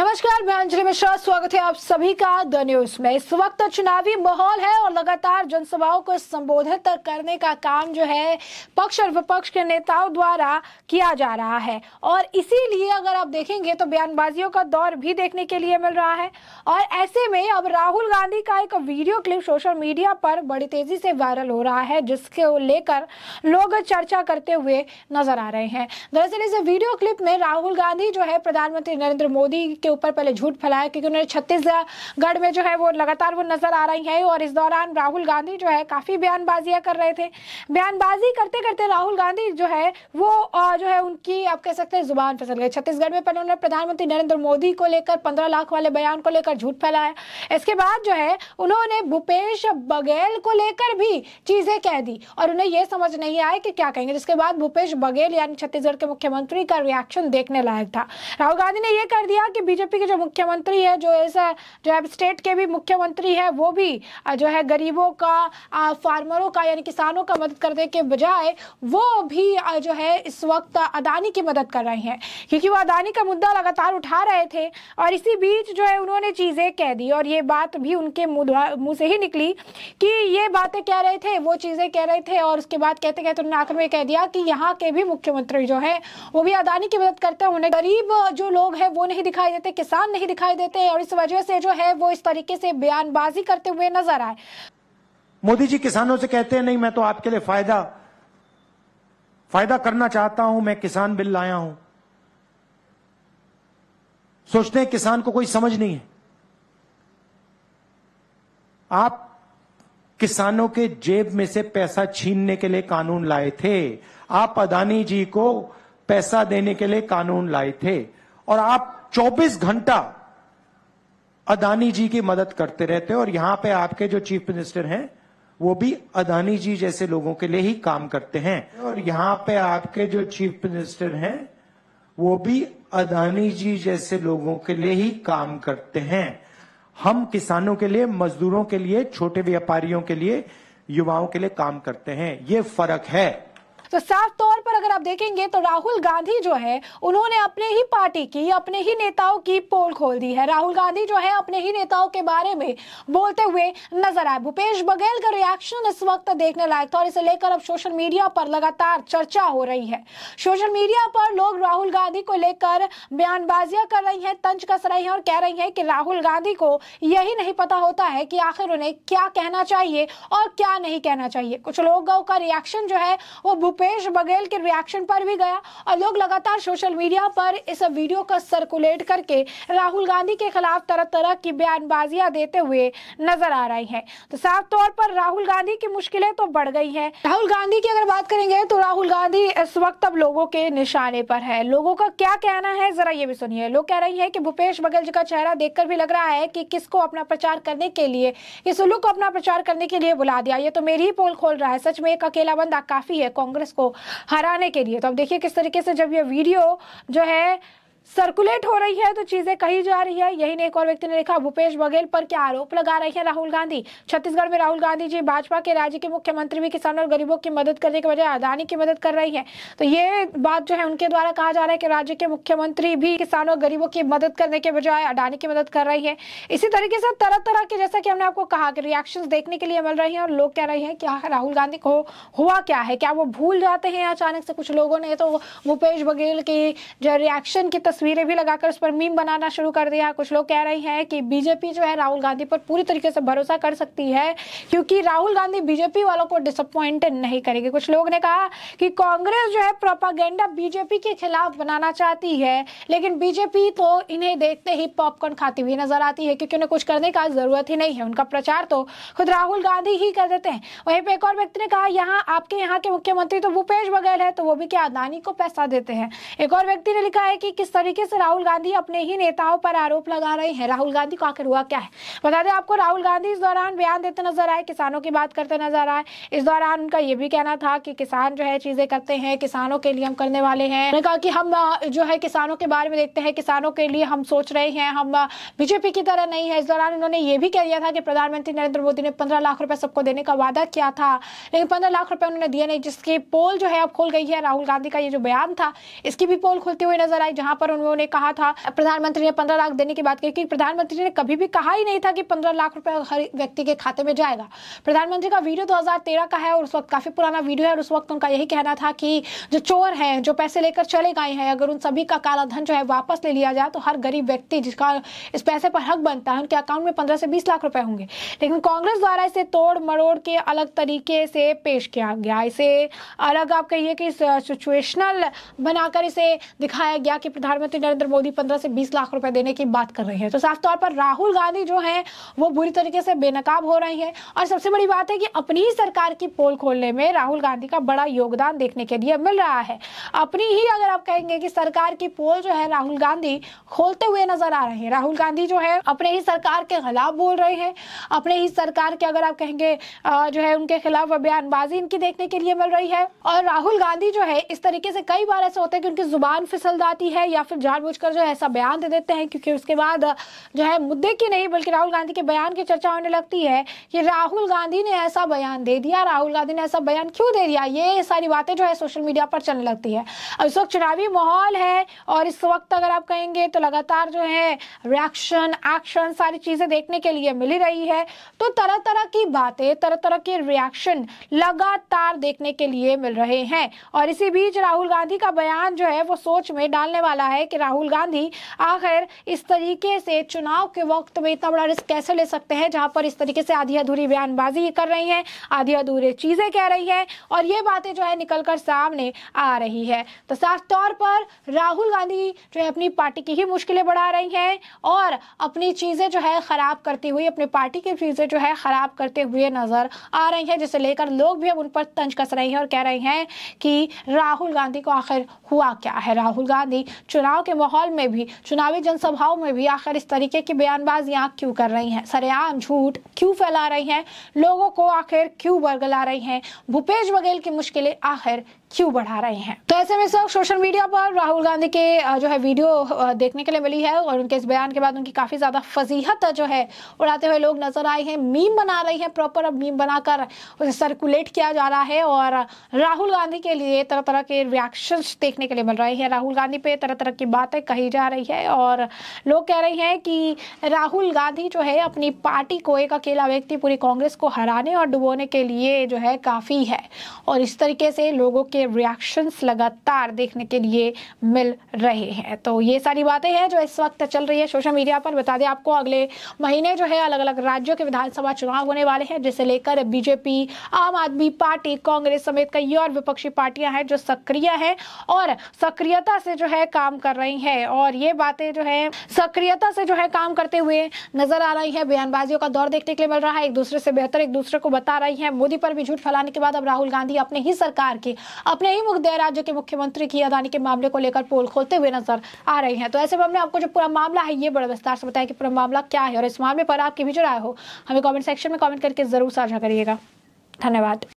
नमस्कार मैं अंजलि मिश्रा स्वागत है आप सभी का द न्यूज में इस वक्त चुनावी माहौल है और लगातार जनसभाओं को संबोधित करने का काम जो है पक्ष और विपक्ष के नेताओं द्वारा किया जा रहा है और इसीलिए अगर आप देखेंगे तो बयानबाजियों का दौर भी देखने के लिए मिल रहा है और ऐसे में अब राहुल गांधी का एक वीडियो क्लिप सोशल मीडिया पर बड़ी तेजी से वायरल हो रहा है जिसके लेकर लोग चर्चा करते हुए नजर आ रहे हैं दरअसल इस वीडियो क्लिप में राहुल गांधी जो है प्रधानमंत्री नरेंद्र मोदी के ऊपर पहले झूठ फैलाया क्योंकि उन्होंने छत्तीसगढ़ में जो है वो लगातार वो नजर आ रही है और इस दौरान राहुल गांधी जो है काफी बयानबाजियां कर रहे थे बयानबाजी करते करते राहुल गांधी जो है वो जो है उनकी आप कह सकते हैं जुबान फसल गई छत्तीसगढ़ में पहले उन्होंने प्रधानमंत्री नरेंद्र मोदी को लेकर पंद्रह लाख वाले बयान को लेकर झूठ फैलाया इसके बाद जो है उन्होंने भूपेश बघेल को लेकर भी चीजें कह दी और उन्हें यह समझ नहीं आया कि क्या कहेंगे जिसके बाद भूपेश बघेल यानी छत्तीसगढ़ के मुख्यमंत्री का रिएक्शन देखने लायक था राहुल गांधी ने यह कर दिया कि बीजेपी बीजेपी के जो मुख्यमंत्री है जो ऐसा जो है स्टेट के भी मुख्यमंत्री है वो भी जो है गरीबों का फार्मरों का यानी किसानों का मदद करने के बजाय वो भी जो है इस वक्त अदानी की मदद कर रहे हैं क्योंकि वो अदानी का मुद्दा लगातार उठा रहे थे और इसी बीच जो है उन्होंने चीज़ें कह दी और ये बात भी उनके मुंह से ही निकली कि ये बातें कह रहे थे वो चीज़ें कह रहे थे और उसके बाद कहते कहते उन्होंने आखिर में कह दिया कि यहाँ के भी मुख्यमंत्री जो है वो भी अदानी की मदद करते हैं उन्हें गरीब जो लोग हैं वो नहीं दिखाई देते देते किसान नहीं दिखाई देते और इस वजह से जो है वो इस तरीके से बयानबाजी करते हुए नजर आए मोदी जी किसानों से कहते हैं नहीं मैं तो आपके लिए फायदा फायदा करना चाहता हूं मैं किसान बिल लाया हूं सोचते हैं किसान को कोई समझ नहीं है आप किसानों के जेब में से पैसा छीनने के लिए कानून लाए थे आप अदानी जी को पैसा देने के लिए कानून लाए थे और आप 24 घंटा अदानी जी की मदद करते रहते हैं और यहां पे आपके जो चीफ मिनिस्टर हैं वो भी अदानी जी जैसे लोगों के लिए ही काम करते हैं और यहाँ पे आपके जो चीफ मिनिस्टर हैं वो भी अदानी जी जैसे लोगों के लिए ही काम करते हैं हम किसानों के लिए मजदूरों के लिए छोटे व्यापारियों के लिए युवाओं के लिए काम करते हैं ये फर्क है तो साफ तौर पर अगर आप देखेंगे तो राहुल गांधी जो है उन्होंने अपने ही पार्टी की अपने ही नेताओं की पोल खोल दी है राहुल गांधी जो है अपने ही नेताओं के बारे में बोलते हुए नजर आए भूपेश बघेल का रिएक्शन इस वक्त देखने लायक था और इसे लेकर अब सोशल मीडिया पर लगातार चर्चा हो रही है सोशल मीडिया पर लोग राहुल गांधी को लेकर बयानबाजियां कर रही हैं तंज कस रही हैं और कह रही हैं कि राहुल गांधी को यही नहीं पता होता है कि आखिर उन्हें क्या कहना चाहिए और क्या नहीं कहना चाहिए कुछ लोगों का रिएक्शन जो है वो भूपेश भूपेश बघेल के रिएक्शन पर भी गया और लोग लगातार सोशल मीडिया पर इस वीडियो का सर्कुलेट करके राहुल गांधी के खिलाफ तरह तरह की बयानबाजियां देते हुए नजर आ रही हैं तो साफ तौर पर राहुल गांधी की मुश्किलें तो बढ़ गई हैं राहुल गांधी की अगर बात करेंगे तो राहुल गांधी इस वक्त अब लोगों के निशाने पर है लोगों का क्या कहना है जरा ये भी सुनिए लोग कह रही है की भूपेश बघेल जी का चेहरा देखकर भी लग रहा है की किसको अपना प्रचार करने के लिए इस उल्लू को अपना प्रचार करने के लिए बुला दिया ये तो मेरी ही पोल खोल रहा है सच में एक अकेला बंदा काफी है कांग्रेस को हराने के लिए तो अब देखिए किस तरीके से जब ये वीडियो जो है सर्कुलेट हो रही है तो चीजें कही जा रही है यही नहीं एक और व्यक्ति ने लिखा भूपेश बघेल पर क्या आरोप लगा रहे हैं राहुल गांधी छत्तीसगढ़ में राहुल गांधी जी भाजपा के राज्य के मुख्यमंत्री भी किसानों और गरीबों की मदद करने के बजाय अदानी की मदद कर रही है तो ये बात जो है उनके द्वारा कहा जा रहा है कि राज्य के मुख्यमंत्री भी किसानों और गरीबों की मदद करने के बजाय अडानी की मदद कर रही है इसी तरीके से तरह तरह के जैसा कि हमने आपको कहा कि रिएक्शन देखने के लिए मिल रही है और लोग कह रहे हैं क्या राहुल गांधी को हुआ क्या है क्या वो भूल जाते हैं अचानक से कुछ लोगों ने तो भूपेश बघेल की जो रिएक्शन की तस्वीरें भी लगाकर उस पर मीम बनाना शुरू कर दिया कुछ लोग कह रहे हैं कि बीजेपी जो है राहुल गांधी पर पूरी तरीके से भरोसा कर सकती है क्योंकि राहुल गांधी बीजेपी वालों को डिसअपॉइंट नहीं करेगी कुछ लोग ने कहा कि कांग्रेस जो है प्रोपागेंडा बीजेपी के खिलाफ बनाना चाहती है लेकिन बीजेपी तो इन्हें देखते ही पॉपकॉर्न खाती हुई नजर आती है क्योंकि उन्हें कुछ करने का जरूरत ही नहीं है उनका प्रचार तो खुद राहुल गांधी ही कर देते हैं वहीं पर एक और व्यक्ति ने कहा यहाँ आपके यहाँ के मुख्यमंत्री तो भूपेश बघेल है तो वो भी क्या अदानी को पैसा देते हैं एक और व्यक्ति ने लिखा है कि किस तरीके से राहुल गांधी अपने ही नेताओं पर आरोप लगा रहे हैं राहुल गांधी को आखिर हुआ क्या है बता दें आपको राहुल गांधी इस दौरान बयान देते नजर आए किसानों की बात करते नजर आए इस दौरान उनका ये भी कहना था कि किसान जो है चीजें करते हैं किसानों के लिए हम करने वाले हैं उन्होंने कहा कि हम जो है किसानों के बारे में देखते हैं किसानों के लिए हम सोच रहे हैं हम बीजेपी की तरह नहीं है इस दौरान उन्होंने ये भी कह दिया था कि प्रधानमंत्री नरेंद्र मोदी ने पंद्रह लाख रुपए सबको देने का वादा किया था लेकिन पंद्रह लाख रुपए उन्होंने दिए नहीं जिसकी पोल जो है अब खुल गई है राहुल गांधी का ये जो बयान था इसकी भी पोल खुलती हुई नजर आई जहां पर पर उन्होंने कहा था प्रधानमंत्री ने पंद्रह लाख देने की बात कही प्रधानमंत्री ने कभी भी कहा ही नहीं था कि पंद्रह लाख रुपए हर व्यक्ति के खाते में जाएगा प्रधानमंत्री का वीडियो 2013 का है और उस वक्त काफी पुराना वीडियो है और उस वक्त उनका यही कहना था कि जो चोर है जो पैसे लेकर चले गए हैं अगर उन सभी का काला धन जो है वापस ले लिया जाए तो हर गरीब व्यक्ति जिसका इस पैसे पर हक बनता है उनके अकाउंट में पंद्रह से बीस लाख रुपए होंगे लेकिन कांग्रेस द्वारा इसे तोड़ मरोड़ के अलग तरीके से पेश किया गया इसे अलग आप कहिए कि सिचुएशनल बनाकर इसे दिखाया गया कि प्रधानमंत्री प्रधानमंत्री नरेंद्र मोदी पंद्रह से बीस लाख रुपए देने की बात कर रहे हैं तो साफ तौर पर राहुल गांधी जो है वो बुरी तरीके से बेनकाब हो रही है और सबसे बड़ी बात है कि अपनी ही सरकार की पोल खोलने में राहुल गांधी का बड़ा योगदान देखने के लिए मिल रहा है अपनी ही अगर आप कहेंगे कि सरकार की पोल जो है राहुल गांधी खोलते हुए नजर आ रहे हैं राहुल गांधी जो है अपने ही सरकार के खिलाफ बोल रहे हैं अपने ही सरकार के अगर आप कहेंगे जो है उनके खिलाफ बयानबाजी इनकी देखने के लिए मिल रही है और राहुल गांधी जो है इस तरीके से कई बार ऐसे होते हैं कि उनकी जुबान फिसल जाती है या फिर जानबूझकर जो है ऐसा बयान दे देते हैं क्योंकि उसके बाद जो है मुद्दे की नहीं बल्कि राहुल गांधी के बयान की चर्चा होने लगती है कि राहुल गांधी ने ऐसा बयान दे दिया राहुल गांधी ने ऐसा बयान क्यों दे दिया ये सारी बातें जो है सोशल मीडिया पर चलने लगती है अब इस वक्त चुनावी माहौल है और इस वक्त अगर आप कहेंगे तो लगातार जो है रिएक्शन एक्शन सारी चीजें देखने के लिए मिल रही है तो तरह तरह की बातें तरह तरह के रिएक्शन लगातार देखने के लिए मिल रहे हैं और इसी बीच राहुल गांधी का बयान जो है वो सोच में डालने वाला है है कि राहुल गांधी आखिर इस तरीके से चुनाव के वक्त में इतना बड़ा रिस्क कैसे ले सकते हैं जहां पर इस तरीके से आधी अधूरी बयानबाजी कर रही हैं आधी अधूरी चीज़ें कह रही हैं और ये बातें जो है निकलकर सामने आ रही है तो साफ तौर पर राहुल गांधी जो है अपनी पार्टी की ही मुश्किलें बढ़ा रही हैं और अपनी चीज़ें जो है ख़राब करती हुई अपनी पार्टी की चीज़ें जो है ख़राब करते हुए नज़र आ रही है जिसे लेकर लोग भी अब उन पर तंज कस रहे हैं और कह रहे हैं कि राहुल गांधी को आखिर हुआ क्या है राहुल गांधी चुनाव चुनाव के माहौल में भी चुनावी जनसभाओं में भी आखिर इस तरीके की बयानबाजियां क्यों कर रही हैं सरेआम झूठ क्यों फैला रही हैं लोगों को आखिर क्यों बरगला रही हैं भूपेश बघेल की मुश्किलें आखिर क्यों बढ़ा रहे हैं तो ऐसे में सर सोशल मीडिया पर राहुल गांधी के जो है वीडियो देखने के लिए मिली है और उनके इस बयान के बाद उनकी काफ़ी ज़्यादा फजीहत जो है उड़ाते हुए लोग नजर आए हैं मीम बना रही है प्रॉपर अब मीम बनाकर उसे सर्कुलेट किया जा रहा है और राहुल गांधी के लिए तरह तरह के रिएक्शन देखने के लिए मिल रहे हैं राहुल गांधी पे तरह तरह की बातें कही जा रही है और लोग कह रहे हैं कि राहुल गांधी जो है अपनी पार्टी को एक अकेला व्यक्ति पूरी कांग्रेस को हराने और डुबोने के लिए जो है काफ़ी है और इस तरीके से लोगों के के रिएक्शंस लगातार देखने के लिए मिल रहे हैं तो ये सारी बातें हैं जो इस वक्त चल रही है सोशल मीडिया पर बता दें आपको अगले महीने जो है अलग अलग राज्यों के विधानसभा चुनाव होने वाले हैं जिसे लेकर बीजेपी आम आदमी पार्टी कांग्रेस समेत कई और विपक्षी पार्टियां हैं जो सक्रिय है और सक्रियता से जो है काम कर रही है और ये बातें जो है सक्रियता से जो है काम करते हुए नजर आ रही है बयानबाजियों का दौर देखने के लिए मिल रहा है एक दूसरे से बेहतर एक दूसरे को बता रही है मोदी पर भी झूठ फैलाने के बाद अब राहुल गांधी अपने ही सरकार के अपने ही मुख्य राज्य के मुख्यमंत्री की अदानी के मामले को लेकर पोल खोलते हुए नजर आ रहे हैं तो ऐसे में हमने आपको जो पूरा मामला है ये बड़ा विस्तार से बताया कि पूरा मामला क्या है और इस मामले पर आपकी भी जो राय हो हमें कॉमेंट सेक्शन में कॉमेंट करके जरूर साझा करिएगा धन्यवाद